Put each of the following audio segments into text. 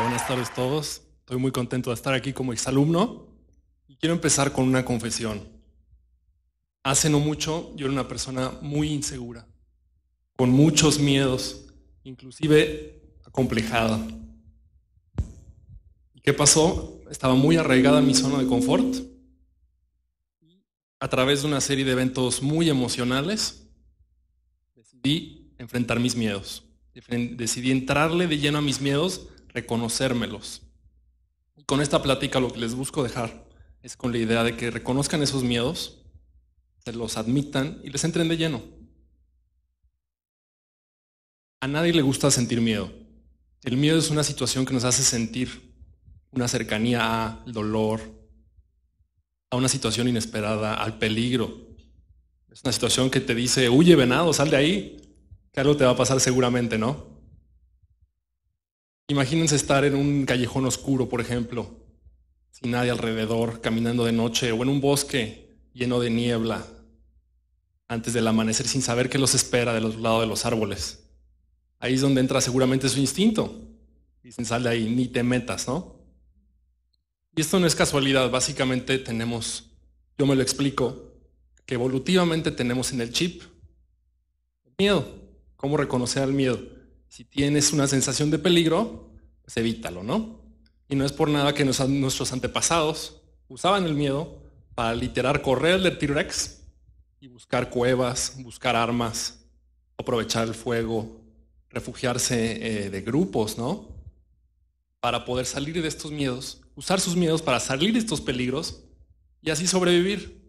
Buenas tardes todos. Estoy muy contento de estar aquí como exalumno y quiero empezar con una confesión. Hace no mucho yo era una persona muy insegura, con muchos miedos, inclusive acomplejada. ¿Qué pasó? Estaba muy arraigada en mi zona de confort. A través de una serie de eventos muy emocionales, decidí enfrentar mis miedos. Decidí entrarle de lleno a mis miedos, reconocérmelos. con esta plática lo que les busco dejar es con la idea de que reconozcan esos miedos, se los admitan y les entren de lleno. A nadie le gusta sentir miedo. El miedo es una situación que nos hace sentir una cercanía al dolor, a una situación inesperada, al peligro. Es una situación que te dice, huye venado, sal de ahí, que algo te va a pasar seguramente, ¿no? Imagínense estar en un callejón oscuro, por ejemplo, sin nadie alrededor, caminando de noche, o en un bosque lleno de niebla, antes del amanecer, sin saber qué los espera del otro lado de los árboles. Ahí es donde entra seguramente su instinto. Dicen, sal de ahí, ni te metas, ¿no? Y esto no es casualidad, básicamente tenemos, yo me lo explico, que evolutivamente tenemos en el chip miedo. ¿Cómo reconocer el miedo? Si tienes una sensación de peligro, pues evítalo, ¿no? Y no es por nada que nuestros antepasados usaban el miedo para literar correr del T-Rex y buscar cuevas, buscar armas, aprovechar el fuego, refugiarse eh, de grupos, ¿no? para poder salir de estos miedos, usar sus miedos para salir de estos peligros y así sobrevivir.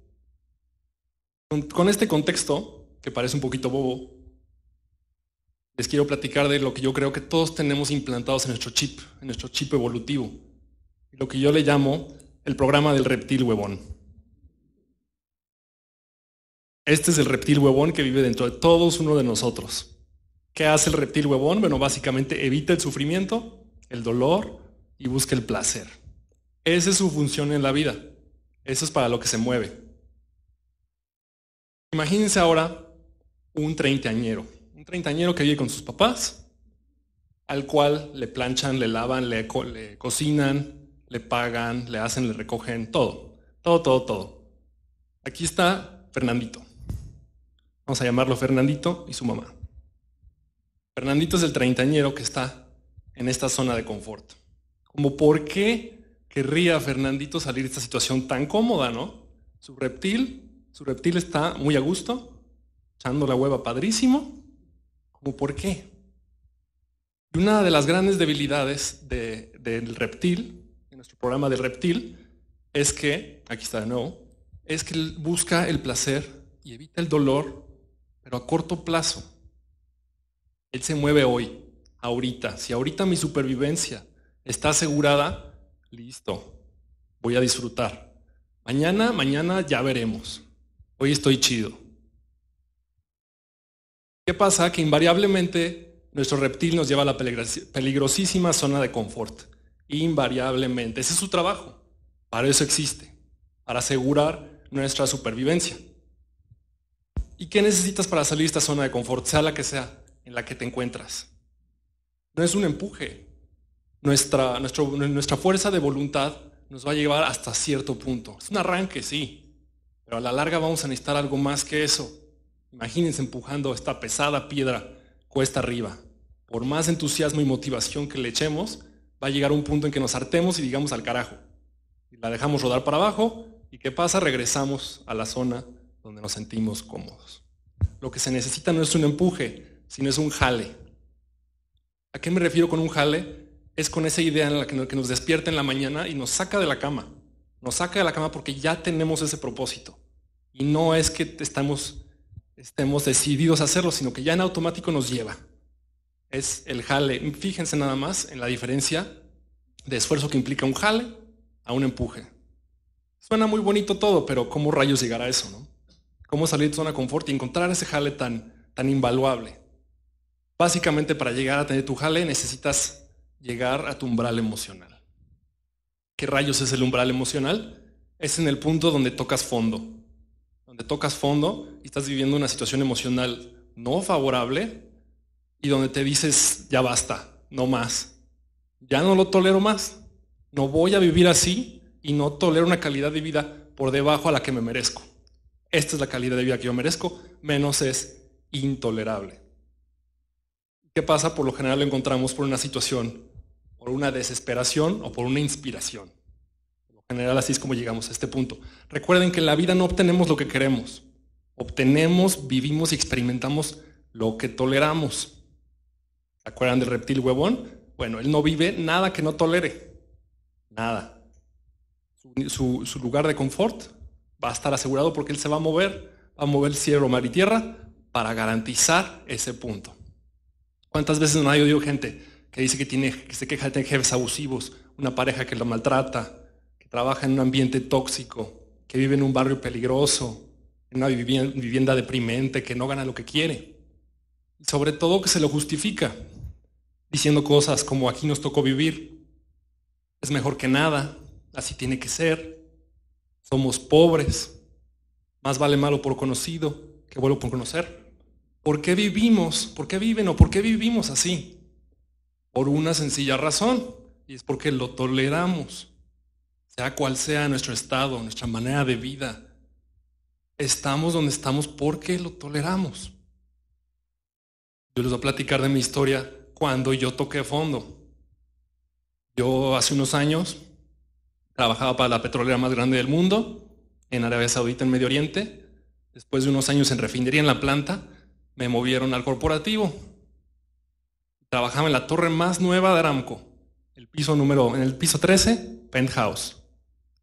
Con, este contexto, que parece un poquito bobo, les quiero platicar de lo que yo creo que todos tenemos implantados en nuestro chip, en nuestro chip evolutivo, lo que yo le llamo el programa del reptil huevón. Este es el reptil huevón que vive dentro de todos uno de nosotros. ¿Qué hace el reptil huevón? Bueno, básicamente evita el sufrimiento el dolor y busca el placer. Esa es su función en la vida. Eso es para lo que se mueve. Imagínense ahora un treintañero, un treintañero que vive con sus papás, al cual le planchan, le lavan, le, le cocinan, le pagan, le hacen, le recogen, todo, todo, todo, todo. Aquí está Fernandito. Vamos a llamarlo Fernandito y su mamá. Fernandito es el treintañero que está en esta zona de confort. Como por qué querría Fernandito salir de esta situación tan cómoda, ¿no? Su reptil, su reptil está muy a gusto, echando la hueva padrísimo. ¿Como por qué? Y una de las grandes debilidades del reptil, en nuestro programa del reptil, es que, aquí está de nuevo, es que busca el placer y evita el dolor, pero a corto plazo. Él se mueve hoy, ahorita. Si ahorita mi supervivencia está asegurada, listo, voy a disfrutar. Mañana, mañana ya veremos. Hoy estoy chido. ¿Qué pasa? Que invariablemente nuestro reptil nos lleva a la peligrosísima zona de confort. Invariablemente. Ese es su trabajo. Para eso existe. Para asegurar nuestra supervivencia. ¿Y qué necesitas para salir de esta zona de confort, sea la que sea, en la que te encuentras? No es un empuje. Nuestra, nuestra fuerza de voluntad nos va a llevar hasta cierto punto. Es un arranque, sí, pero a la larga vamos a necesitar algo más que eso. Imagínense empujando esta pesada piedra cuesta arriba. Por más entusiasmo y motivación que le echemos, va a llegar un punto en que nos hartemos y digamos al carajo. Y la dejamos rodar para abajo y ¿qué pasa? Regresamos a la zona donde nos sentimos cómodos. Lo que se necesita no es un empuje, sino es un jale. ¿A qué me refiero con un jale? Es con esa idea en la que nos despierta en la mañana y nos saca de la cama. Nos saca de la cama porque ya tenemos ese propósito. Y no es que estemos decididos a hacerlo, sino que ya en automático nos lleva. Es el jale. Fíjense nada más en la diferencia de esfuerzo que implica un jale a un empuje. Suena muy bonito todo, pero ¿cómo rayos llegar a eso? No? ¿Cómo salir de zona confort y encontrar ese jale tan, tan invaluable? Básicamente para llegar a tener tu jale necesitas llegar a tu umbral emocional. ¿Qué rayos es el umbral emocional? Es en el punto donde tocas fondo. Donde tocas fondo y estás viviendo una situación emocional no favorable y donde te dices, ya basta, no más. Ya no lo tolero más. No voy a vivir así y no tolero una calidad de vida por debajo a la que me merezco. Esta es la calidad de vida que yo merezco, menos es intolerable. ¿Qué pasa? Por lo general lo encontramos por una situación, por una desesperación o por una inspiración. Por lo general así es como llegamos a este punto. Recuerden que en la vida no obtenemos lo que queremos. Obtenemos, vivimos y experimentamos lo que toleramos. ¿Se acuerdan del reptil huevón? Bueno, él no vive nada que no tolere. Nada. Su, lugar de confort va a estar asegurado porque él se va a mover, va a mover cielo, mar y tierra para garantizar ese punto. ¿Cuántas veces no ha oído gente que dice que, tiene, que se queja de jefes abusivos, una pareja que lo maltrata, que trabaja en un ambiente tóxico, que vive en un barrio peligroso, en una vivienda deprimente, que no gana lo que quiere? Y sobre todo que se lo justifica, diciendo cosas como aquí nos tocó vivir, es mejor que nada, así tiene que ser, somos pobres, más vale malo por conocido que vuelvo por conocer. ¿Por qué vivimos? ¿Por qué viven o por qué vivimos así? Por una sencilla razón, y es porque lo toleramos, sea cual sea nuestro estado, nuestra manera de vida. Estamos donde estamos porque lo toleramos. Yo les voy a platicar de mi historia cuando yo toqué fondo. Yo hace unos años trabajaba para la petrolera más grande del mundo, en Arabia Saudita, en Medio Oriente. Después de unos años en refinería en la planta, me movieron al corporativo. Trabajaba en la torre más nueva de Aramco, el piso número, en el piso 13, penthouse,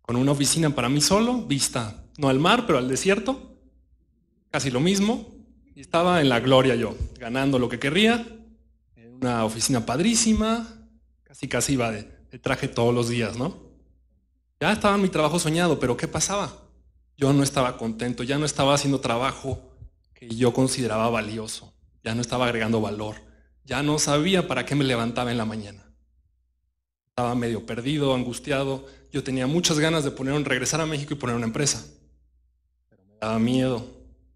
con una oficina para mí solo, vista no al mar, pero al desierto, casi lo mismo. Y estaba en la gloria yo, ganando lo que querría, en una oficina padrísima, casi casi iba de, de traje todos los días, ¿no? Ya estaba en mi trabajo soñado, pero ¿qué pasaba? Yo no estaba contento, ya no estaba haciendo trabajo que yo consideraba valioso, ya no estaba agregando valor, ya no sabía para qué me levantaba en la mañana. Estaba medio perdido, angustiado, yo tenía muchas ganas de poner un, regresar a México y poner una empresa, pero me daba miedo,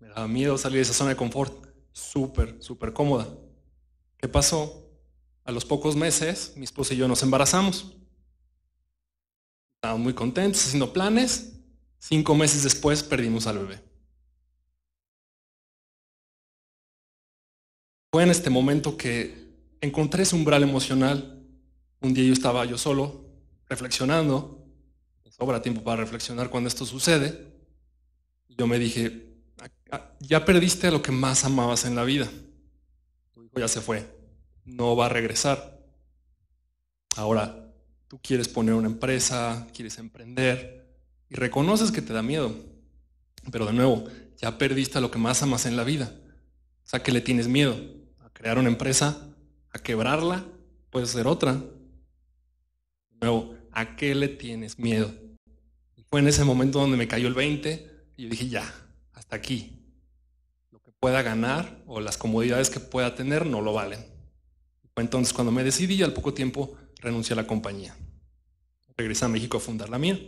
me daba miedo salir de esa zona de confort, súper, súper cómoda. ¿Qué pasó? A los pocos meses, mi esposa y yo nos embarazamos. Estábamos muy contentos, haciendo planes. Cinco meses después perdimos al bebé. Fue en este momento que encontré ese umbral emocional. Un día yo estaba yo solo, reflexionando. Sobra tiempo para reflexionar cuando esto sucede. Yo me dije, ah, ah, ya perdiste lo que más amabas en la vida. Tu hijo ya se fue, no va a regresar. Ahora, tú quieres poner una empresa, quieres emprender y reconoces que te da miedo. Pero de nuevo, ya perdiste lo que más amas en la vida. O sea, que le tienes miedo crear una empresa, a quebrarla, puede ser otra. De nuevo, ¿a qué le tienes miedo? Y fue en ese momento donde me cayó el 20 y dije, ya, hasta aquí. Lo que pueda ganar o las comodidades que pueda tener no lo valen. Fue entonces cuando me decidí y al poco tiempo renuncié a la compañía. Regresé a México a fundar la mía.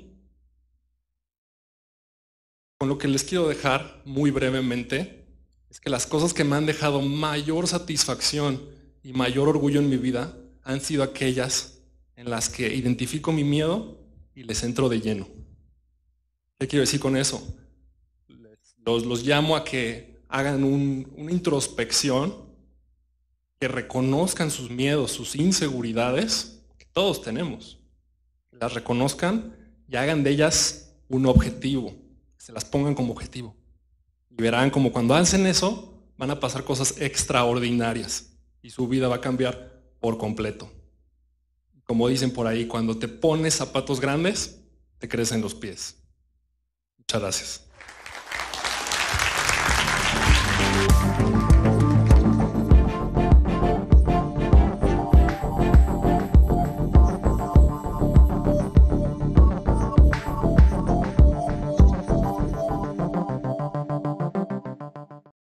Con lo que les quiero dejar muy brevemente es que las cosas que me han dejado mayor satisfacción y mayor orgullo en mi vida han sido aquellas en las que identifico mi miedo y les entro de lleno. ¿Qué quiero decir con eso? Los, los llamo a que hagan una introspección, que reconozcan sus miedos, sus inseguridades, que todos tenemos, las reconozcan y hagan de ellas un objetivo, se las pongan como objetivo. Y verán como cuando hacen eso, van a pasar cosas extraordinarias y su vida va a cambiar por completo. Como dicen por ahí, cuando te pones zapatos grandes, te crecen los pies. Muchas gracias.